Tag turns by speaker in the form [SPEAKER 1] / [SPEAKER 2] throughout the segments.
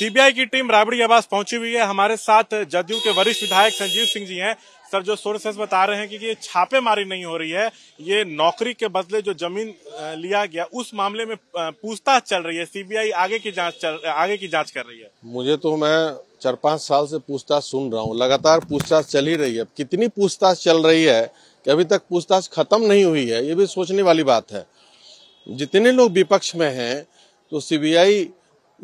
[SPEAKER 1] CBI की team Rabri आवास पहुंची हुई है हमारे साथ जदयू के वरिष्ठ विधायक संजीव सिंह जी हैं सर जो सोर्सेस बता रहे हैं कि ये छापेमारी नहीं हो रही है ये नौकरी के बदले जो जमीन लिया गया उस मामले में पूछताछ चल रही है सीबीआई आगे की जांच चल आगे की जांच कर रही है
[SPEAKER 2] मुझे तो मैं चार पांच साल से पूछताछ सुन रहा हूँ लगातार पूछताछ चल ही रही है कितनी पूछताछ चल रही है कि अभी तक पूछताछ खत्म नहीं हुई है ये भी सोचने वाली बात है जितने लोग विपक्ष में है तो सीबीआई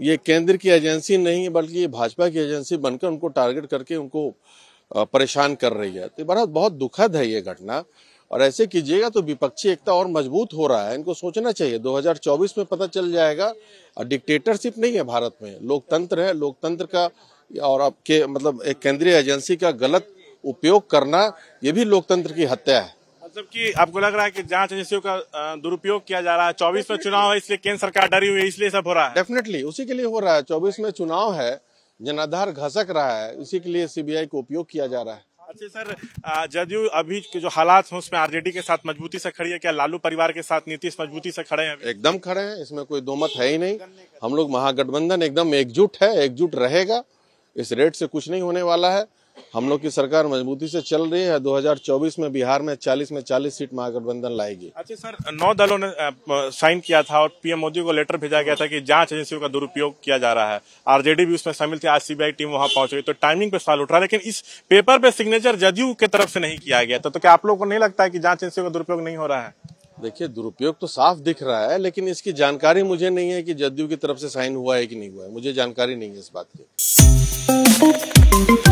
[SPEAKER 2] ये केंद्र की एजेंसी नहीं है बल्कि ये भाजपा की एजेंसी बनकर उनको टारगेट करके उनको परेशान कर रही है तो बड़ा बहुत दुखद है ये घटना और ऐसे कीजिएगा तो विपक्षी एकता और मजबूत हो रहा है इनको सोचना चाहिए 2024 में पता चल जाएगा डिक्टेटरशिप नहीं है भारत में लोकतंत्र है लोकतंत्र का और अब मतलब एक केंद्रीय एजेंसी का गलत उपयोग करना ये भी लोकतंत्र की हत्या है
[SPEAKER 1] मतलब कि आपको लग रहा है कि जांच एजेंसियों का दुरुपयोग किया जा रहा है चौबीस में चुनाव है इसलिए केंद्र सरकार डरी हुई है इसलिए सब हो रहा है
[SPEAKER 2] डेफिनेटली उसी के लिए हो रहा है चौबीस में चुनाव है जनाधार घसक रहा है इसी के लिए सीबीआई को उपयोग किया जा रहा है
[SPEAKER 1] अच्छा सर जदयू अभी के जो हालात हैं उसमें आरजेडी के साथ मजबूती से खड़ी है क्या लालू परिवार के साथ नीतीश
[SPEAKER 2] मजबूती से खड़े हैं एकदम खड़े हैं इसमें कोई दो मत है ही नहीं हम लोग महागठबंधन एकदम एकजुट है एकजुट रहेगा इस रेट से कुछ नहीं होने वाला है हम लोग की सरकार मजबूती से चल रही है 2024 में बिहार में 40 में 40 सीट महागठबंधन लाएगी अच्छा सर नौ दलों ने
[SPEAKER 1] साइन किया था और पीएम मोदी को लेटर भेजा गया था कि जांच एजेंसियों का दुरुपयोग किया जा रहा है आरजेडी भी उसमें शामिल थी आज सीबीआई टीम वहां पहुंच गई तो टाइमिंग पे सवाल उठ रहा है लेकिन इस पेपर पे सिग्नेचर जदयू के
[SPEAKER 2] तरफ से नहीं किया गया था तो, तो क्या आप लोग को नहीं लगता है की जांच एजेंसियों का दुरुपयोग नहीं हो रहा है देखिए दुरुपयोग तो साफ दिख रहा है लेकिन इसकी जानकारी मुझे नहीं है कि जदयू की तरफ से साइन हुआ है कि नहीं हुआ है मुझे जानकारी नहीं है इस बात
[SPEAKER 1] की